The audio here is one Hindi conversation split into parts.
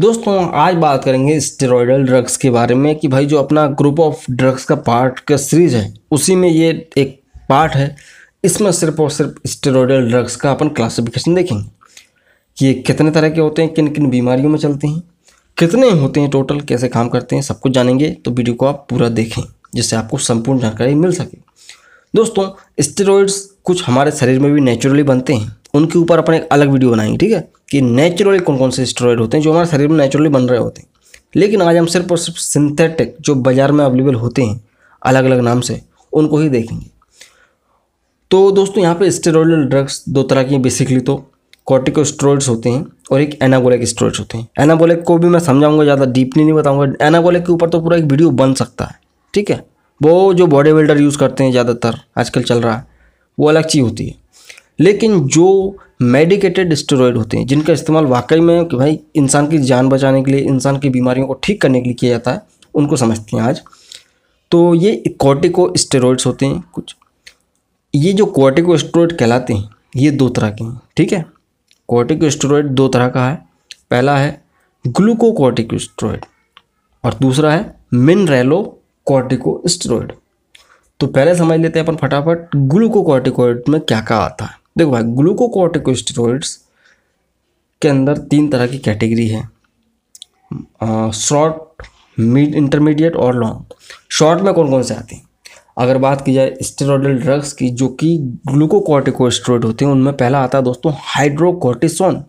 दोस्तों आज बात करेंगे स्टेरॉयडल ड्रग्स के बारे में कि भाई जो अपना ग्रुप ऑफ ड्रग्स का पार्ट का सीरीज है उसी में ये एक पार्ट है इसमें सिर्फ और सिर्फ स्टेरॉयडल ड्रग्स का अपन क्लासिफिकेशन देखेंगे कि ये कितने तरह के होते हैं किन किन बीमारियों में चलते हैं कितने होते हैं टोटल कैसे काम करते हैं सब कुछ जानेंगे तो वीडियो को आप पूरा देखें जिससे आपको संपूर्ण जानकारी मिल सके दोस्तों स्टेरॉयड्स कुछ हमारे शरीर में भी नेचुरली बनते हैं उनके ऊपर अपने एक अलग वीडियो बनाएंगे ठीक है कि नेचुरली कौन कौन से स्टेरॉयड होते हैं जो हमारे शरीर में नेचुरली बन रहे होते हैं लेकिन आज हम सिर्फ और सिर्फ सिंथेटिक जो बाज़ार में अवेलेबल होते हैं अलग अलग नाम से उनको ही देखेंगे तो दोस्तों यहाँ पे स्टेरॉयड ड्रग्स दो तरह की बेसिकली तो स्ट्रॉइड्स होते हैं और एक एनाबोलिक स्ट्रॉइड्स होते हैं एनाबोलिक को भी मैं समझाऊंगा ज़्यादा डीपली नहीं बताऊंगा एनाबोलिक के ऊपर तो पूरा एक वीडियो बन सकता है ठीक है वो जो बॉडी बिल्डर यूज़ करते हैं ज़्यादातर आजकल चल रहा है वो अलग चीज़ होती है लेकिन जो मेडिकेटेड स्टेरॉयड होते हैं जिनका इस्तेमाल वाकई में कि भाई इंसान की जान बचाने के लिए इंसान की बीमारियों को ठीक करने के लिए किया जाता है उनको समझते हैं आज तो ये कॉर्टिको स्टेरॉयड्स होते हैं कुछ ये जो कॉर्टिको स्टेरॉयड कहलाते हैं ये दो तरह के हैं ठीक है कॉर्टिको स्टेरॉयड दो तरह का है पहला है ग्लूकोकॉर्टिको स्टेरॉयड और दूसरा है मिनरेलो कॉर्टिको स्टेरॉयड तो पहले समझ लेते हैं अपन फटाफट ग्लूकोकॉर्टिकॉइड में क्या क्या आता है देखो भाई ग्लूकोकॉर्टिकोस्टेरॉइड्स के अंदर तीन तरह की कैटेगरी है शॉर्ट मिड इंटरमीडिएट और लॉन्ग शॉर्ट में कौन कौन से आते हैं अगर बात की जाए स्टेरॉइडल ड्रग्स की जो कि ग्लूकोकॉर्टिकोस्टेरॉइड होते हैं उनमें पहला आता है दोस्तों हाइड्रोकोर्टिसोन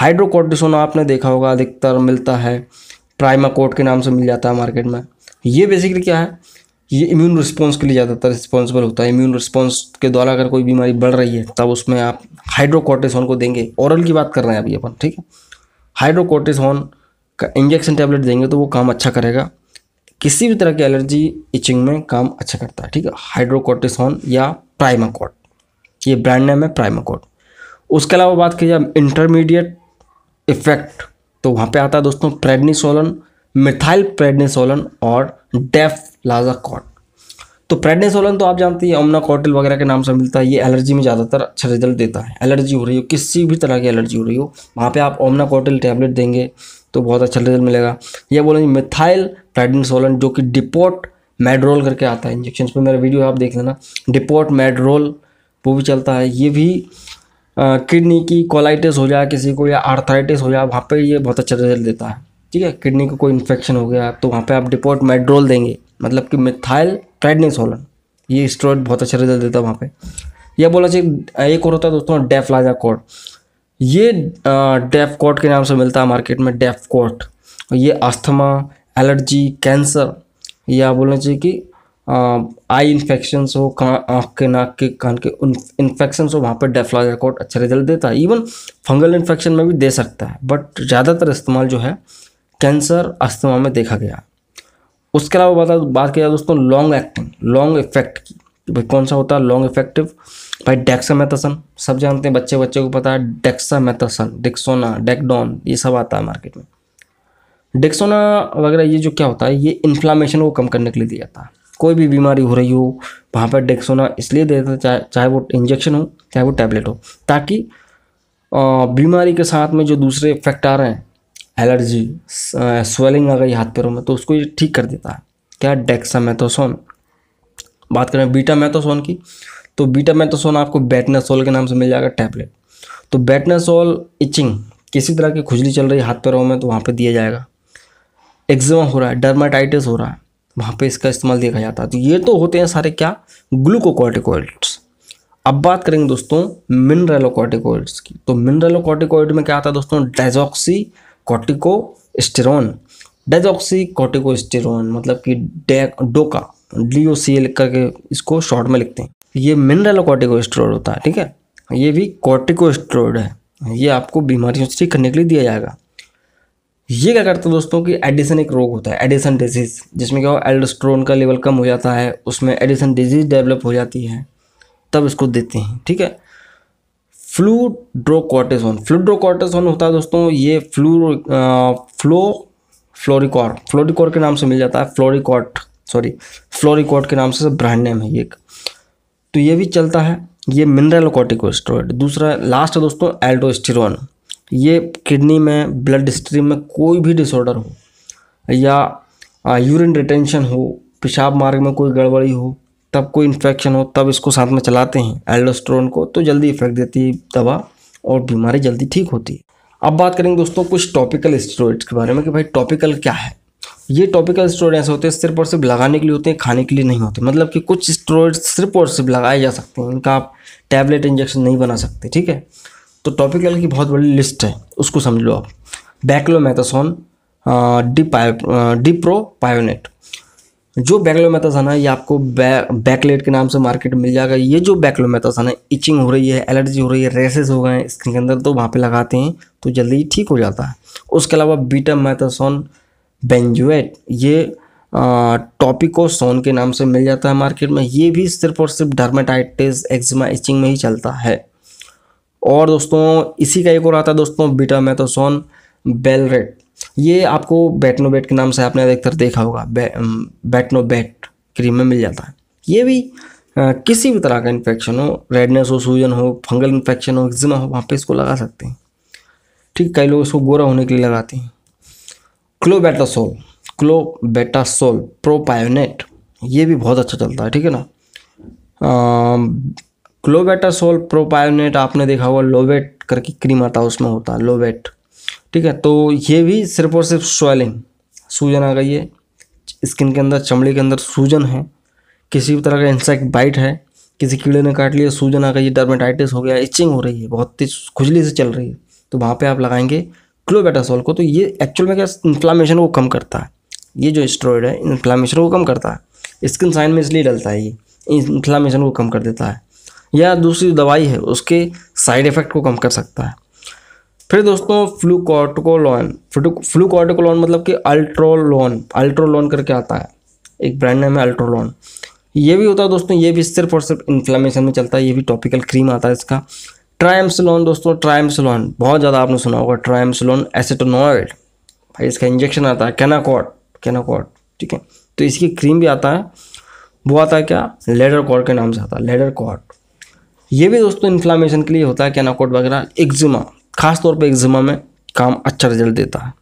हाइड्रोकोर्टिसोन आपने देखा होगा अधिकतर मिलता है प्राइमाकोट के नाम से मिल जाता है मार्केट में ये बेसिकली क्या है ये इम्यून रिस्पॉन्स के लिए ज़्यादातर रिस्पॉन्सिबल होता है इम्यून रिस्पॉन्स के द्वारा अगर कोई बीमारी बढ़ रही है तब उसमें आप हाइड्रोकोटेसोन को देंगे ओरल की बात कर रहे हैं अभी अपन ठीक है हाइड्रोकोटेसोन का इंजेक्शन टैबलेट देंगे तो वो काम अच्छा करेगा किसी भी तरह की एलर्जी इचिंग में काम अच्छा करता है ठीक है हाइड्रोकोटेसोन या प्राइमाकोट ये ब्रांड नेम है प्राइमाकोट उसके अलावा बात की जाए इंटरमीडिएट इफेक्ट तो वहाँ पे आता है दोस्तों प्रेडनिसोलन मिथाइल प्रेडनिसोलन और डेफ लाजा कॉट तो प्रेडनेसोलन तो आप जानते हैं अमना कॉटल वगैरह के नाम से मिलता है ये एलर्जी में ज़्यादातर अच्छा रिजल्ट देता है एलर्जी हो रही हो किसी भी तरह की एलर्जी हो रही हो वहाँ पे आप ओमना कॉटल टैबलेट देंगे तो बहुत अच्छा रिजल्ट मिलेगा यह बोलेंगे मिथाइल प्रेडनेसोलन जो कि डिपोट मेड्रोल करके आता है इंजेक्शन पर मेरा वीडियो आप देख लेना डिपोट मेड्रोल वो भी चलता है ये भी किडनी की कोलाइटिस हो जाए किसी को या आर्थराइटिस हो जाए वहाँ पर ये बहुत अच्छा रिजल्ट देता है ठीक है किडनी को कोई इन्फेक्शन हो गया तो वहाँ पे आप डिपोर्ट मेड्रोल देंगे मतलब कि मिथाइल ट्रेडनिसोलन ये स्टोरेट बहुत अच्छा रिजल्ट देता है वहाँ पे यह बोला चाहिए एक और होता है दोस्तों डेफलाजा कोड ये डेफ कोड के नाम से मिलता है मार्केट में डेफ कोड ये अस्थमा एलर्जी कैंसर या बोलना चाहिए कि आई इन्फेक्शन हो आँख के नाक के कान के इन्फेक्शन हो वहाँ पर डेफलाजा कोट अच्छा रिजल्ट देता है इवन फंगल इन्फेक्शन में भी दे सकता है बट ज़्यादातर इस्तेमाल जो है कैंसर अस्थमा में देखा गया उसके अलावा बता बात किया जाए दोस्तों लॉन्ग एक्टिंग लॉन्ग इफेक्ट की भाई कौन सा होता है लॉन्ग इफेक्टिव भाई डेक्सामेथासन सब जानते हैं बच्चे बच्चे को पता है डेक्सामेथासन डिक्सोना डेकडॉन ये सब आता है मार्केट में डिक्सोना वगैरह ये जो क्या होता है ये इन्फ्लामेशन को कम करने के लिए दिया जाता है कोई भी बीमारी हो रही हो वहाँ पर डेक्सोना इसलिए देता है चाहे चाहे वो इंजेक्शन हो चाहे वो टैबलेट हो ताकि बीमारी के साथ में जो दूसरे इफेक्ट आ रहे हैं एलर्जी स्वेलिंग आ गई हाथ पैरों में तो उसको ये ठीक कर देता है क्या डेक्सा मैथोसोन बात करें बीटा मैथोसोन की तो बीटा मैथोसोन आपको बैटनासोल के नाम से मिल जाएगा टैबलेट तो बैटनासोल इचिंग किसी तरह की खुजली चल रही हाथ पैरों में तो वहाँ पर दिया जाएगा एक्जिमा हो रहा है डर्माटाइटिस हो रहा है वहाँ पे इसका इस्तेमाल देखा जाता है तो ये तो होते हैं सारे क्या ग्लूकोकॉर्टिकॉइड्स अब बात करेंगे दोस्तों मिनरलोकॉर्टिकॉइड्स की तो मिनरलोकॉर्टिकॉइड में क्या आता है दोस्तों डेजॉक्सी कॉर्टिकोस्टेरोन डेजोक्सी कोटिकोस्टेरोन मतलब कि डे डोका डी ओ सी एल करके इसको शॉर्ट में लिखते हैं ये मिनरल कॉर्टिकोस्टेरॉइड होता है ठीक है ये भी कॉर्टिकोस्टेरॉइड है ये आपको बीमारियों से ठीक करने के लिए दिया जाएगा ये क्या करते हैं दोस्तों कि एडिसन एक रोग होता है एडिसन डिजीज़ जिसमें क्या हो एल्डोस्ट्रोन का लेवल कम हो जाता है उसमें एडिसन डिजीज़ डेवलप हो जाती है तब इसको देते हैं ठीक है फ्लूड्रोकॉर्टेसोन फ्लूड्रोकॉर्टेसोन होता है दोस्तों ये फ्लू फ्लो फ्लोरिकॉर फ्लोरिकॉर के नाम से मिल जाता है फ्लोरिकॉट सॉरी फ्लोरिकॉट के नाम से ब्रांड नेम है ये एक तो ये भी चलता है ये मिनरल कॉर्टिकोस्टेरॉइड दूसरा लास्ट है दोस्तों एल्डोस्टिरोन ये किडनी में ब्लड स्ट्रीम में कोई भी डिसऑर्डर हो या यूरिन रिटेंशन हो पेशाब मार्ग में कोई गड़बड़ी हो तब कोई इन्फेक्शन हो तब इसको साथ में चलाते हैं एल्डोस्ट्रोन को तो जल्दी इफेक्ट देती है दवा और बीमारी जल्दी ठीक होती है अब बात करेंगे दोस्तों कुछ टॉपिकल स्टेरॉइड्स के बारे में कि भाई टॉपिकल क्या है ये टॉपिकल स्टेरॉइड ऐसे होते हैं सिर्फ और सिर्फ लगाने के लिए होते हैं खाने के लिए नहीं होते मतलब कि कुछ स्टेरॉइड सिर्फ और सिर्फ लगाए जा सकते हैं इनका आप टैबलेट इंजेक्शन नहीं बना सकते ठीक है तो टॉपिकल की बहुत बड़ी लिस्ट है उसको समझ लो आप डिप डिप्रो डिप्रोपायोनेट जो बैक्लोमेथासन है ये आपको बै, बैकलेट के नाम से मार्केट मिल जाएगा ये जो बैक्लोमेथासन है इचिंग हो रही है एलर्जी हो रही है रेसेस हो गए हैं स्किन के अंदर तो वहाँ पे लगाते हैं तो जल्दी ठीक हो जाता है उसके अलावा बीटा मैथासन बेंजुएट ये टॉपिकोसोन के नाम से मिल जाता है मार्केट में ये भी सिर्फ और सिर्फ डर्माटाइटिस एक्जिमा इचिंग में ही चलता है और दोस्तों इसी का एक और आता है दोस्तों बीटा मैथासन बेलरेट ये आपको बैटनो बैट के नाम से आपने अधिकतर देखा होगा बैटनो बैट क्रीम में मिल जाता है ये भी आ, किसी भी तरह का इन्फेक्शन हो रेडनेस हो सूजन हो फंगल इन्फेक्शन हो एक्जिमा हो वहाँ पे इसको लगा सकते हैं ठीक कई लोग इसको गोरा होने के लिए लगाते हैं क्लोबेटासोल क्लोबेटासोल प्रोपायोनेट ये भी बहुत अच्छा चलता है ठीक है ना क्लोबेटासोल प्रोपायोनेट आपने देखा होगा लोवेट करके क्रीम आता है उसमें होता है लोवेट ठीक है तो ये भी सिर्फ और सिर्फ स्वेलिंग सूजन आ गई है स्किन के अंदर चमड़ी के अंदर सूजन है किसी भी तरह का इंसेक्ट बाइट है किसी कीड़े ने काट लिया सूजन आ गई है डर्मेटाइटिस हो गया इचिंग हो रही है बहुत तेज खुजली से चल रही है तो वहाँ पर आप लगाएंगे क्लोबेटासोल को तो ये एक्चुअल में क्या इन्फ्लामेशन को कम करता है ये जो स्ट्रॉइड है इन्फ्लामेशन को कम करता है स्किन साइन में इसलिए डलता है ये इन्फ्लामेशन को कम कर देता है या दूसरी दवाई है उसके साइड इफ़ेक्ट को कम कर सकता है फिर दोस्तों फ्लूकॉर्टिकोलॉन फ्लूकॉर्टिकोलॉन मतलब कि अल्ट्रोलॉन अल्ट्रोलॉन करके आता है एक ब्रांड नेम है अल्ट्रोलॉन ये भी होता है दोस्तों ये भी सिर्फ और सिर्फ इन्फ्लामेशन में चलता है ये भी टॉपिकल क्रीम आता है इसका ट्राइम्सलोन दोस्तों ट्राइम्सलोन बहुत ज़्यादा आपने सुना होगा ट्राइम्सलोन एसिटोनॉइड भाई इसका इंजेक्शन आता है कैनाकॉट कैनाकॉट ठीक है तो इसकी क्रीम भी आता है वो आता है क्या लेडर कॉट के नाम से आता है लेडर कॉट ये भी दोस्तों इन्फ्लामेशन के लिए होता है कैनाकॉट वगैरह एक्जिमा ख़ास तौर पे एग्जिमा में काम अच्छा रिजल्ट देता है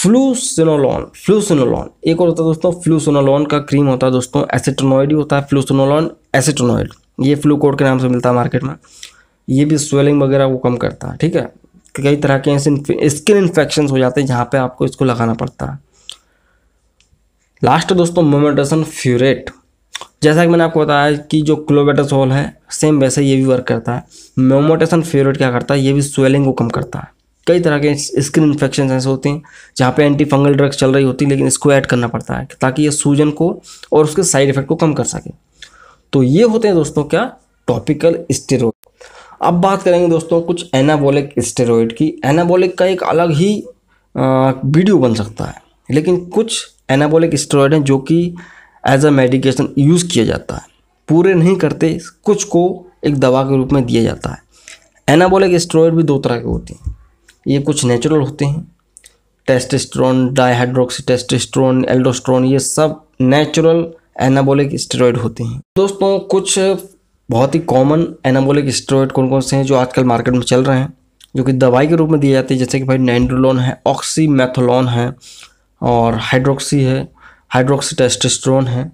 फ्लूसिनोलॉन फ्लूसिनोलॉन एक और होता है दोस्तों फ्लूसिनोलॉन का क्रीम होता है दोस्तों एसिटोनॉइड ही होता है फ्लूसिनोलॉन एसिटोनॉइड ये फ्लू कोड के नाम से मिलता है मार्केट में ये भी स्वेलिंग वगैरह को कम करता है ठीक है कई तरह के ऐसे स्किन इन्फेक्शन हो जाते हैं जहाँ पे आपको इसको लगाना पड़ता है लास्ट दोस्तों मोमेडसन फ्यूरेट जैसा कि मैंने आपको बताया कि जो क्लोबेटासोल है सेम वैसे ये भी वर्क करता है मेमोटेशन फेवरेट क्या करता है ये भी स्वेलिंग को कम करता है कई तरह के स्किन इन्फेक्शन ऐसे होते हैं जहाँ पे एंटी फंगल ड्रग्स चल रही होती हैं लेकिन इसको ऐड करना पड़ता है ताकि ये सूजन को और उसके साइड इफेक्ट को कम कर सके तो ये होते हैं दोस्तों क्या टॉपिकल स्टेरॉयड अब बात करेंगे दोस्तों कुछ एनाबोलिक स्टेरॉयड की एनाबोलिक का एक अलग ही वीडियो बन सकता है लेकिन कुछ एनाबोलिक स्टेरॉयड हैं जो कि एज अ मेडिकेशन यूज़ किया जाता है पूरे नहीं करते कुछ को एक दवा के रूप में दिया जाता है एनाबोलिक स्ट्रॉयड भी दो तरह के होते हैं ये कुछ नेचुरल होते हैं टेस्टेस्ट्रॉन डाइहाइड्रोक्सी टेस्टेस्ट्रॉन एल्डोस्ट्रॉन ये सब नेचुरल एनाबोलिक स्टेरॉयड होते हैं दोस्तों कुछ बहुत ही कॉमन एनाबोलिक स्टेरॉयड कौन कौन से हैं जो आजकल मार्केट में चल रहे हैं जो कि दवाई के रूप में दिए जाते हैं जैसे कि भाई नैंड्रोलोन है ऑक्सीमेथोलॉन है और हाइड्रोक्सी है हाइड्रोक्सीटेस्टोस्टेरोन है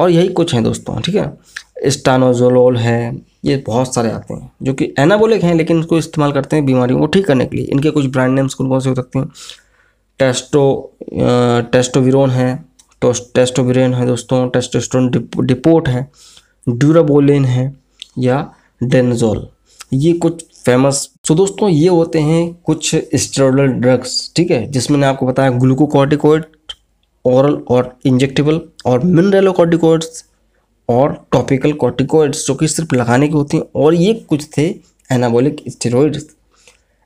और यही कुछ हैं दोस्तों ठीक है स्टानोजोलोल है ये बहुत सारे आते हैं जो कि एनाबोलिक हैं लेकिन इसको इस्तेमाल करते हैं बीमारियों को ठीक करने के लिए इनके कुछ ब्रांड नेम्स कौन कौन से हो सकते हैं टेस्टो टेस्टोविरोन है तो टेस्टोविरेन है दोस्तों टेस्टोस्टोन डिपोट है ड्यूराबोलिन है या डेनजोल ये कुछ फेमस तो दोस्तों ये होते हैं कुछ स्टेरॉयडल ड्रग्स ठीक है जिसमें ने आपको बताया ग्लूकोकॉर्टिकोइड ओरल और इंजेक्टेबल और मिनरलो कॉर्टिकोइड्स और टॉपिकल कॉर्टिकोइड्स जो कि सिर्फ लगाने की होती हैं और ये कुछ थे एनाबोलिक स्टेरॉइड्स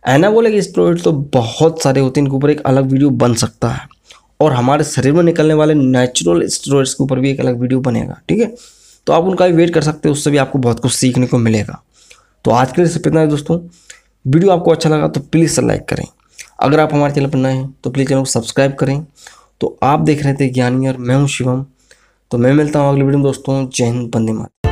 एनाबोलिक स्टेरॉइड्स तो बहुत सारे होते हैं इनके ऊपर एक अलग वीडियो बन सकता है और हमारे शरीर में निकलने वाले नेचुरल स्टेरॉइड्स के ऊपर भी एक अलग वीडियो बनेगा ठीक है तो आप उनका भी वेट कर सकते हैं उससे भी आपको बहुत कुछ सीखने को मिलेगा तो आज के लिए सिर्फ इतना है दोस्तों वीडियो आपको अच्छा लगा तो प्लीज़ लाइक करें अगर आप हमारे चैनल पर नए हैं तो प्लीज़ चैनल को सब्सक्राइब करें तो आप देख रहे थे ज्ञानी और मैं हूँ शिवम तो मैं मिलता हूँ अगले वीडियो में दोस्तों जय हिंद बंदे मात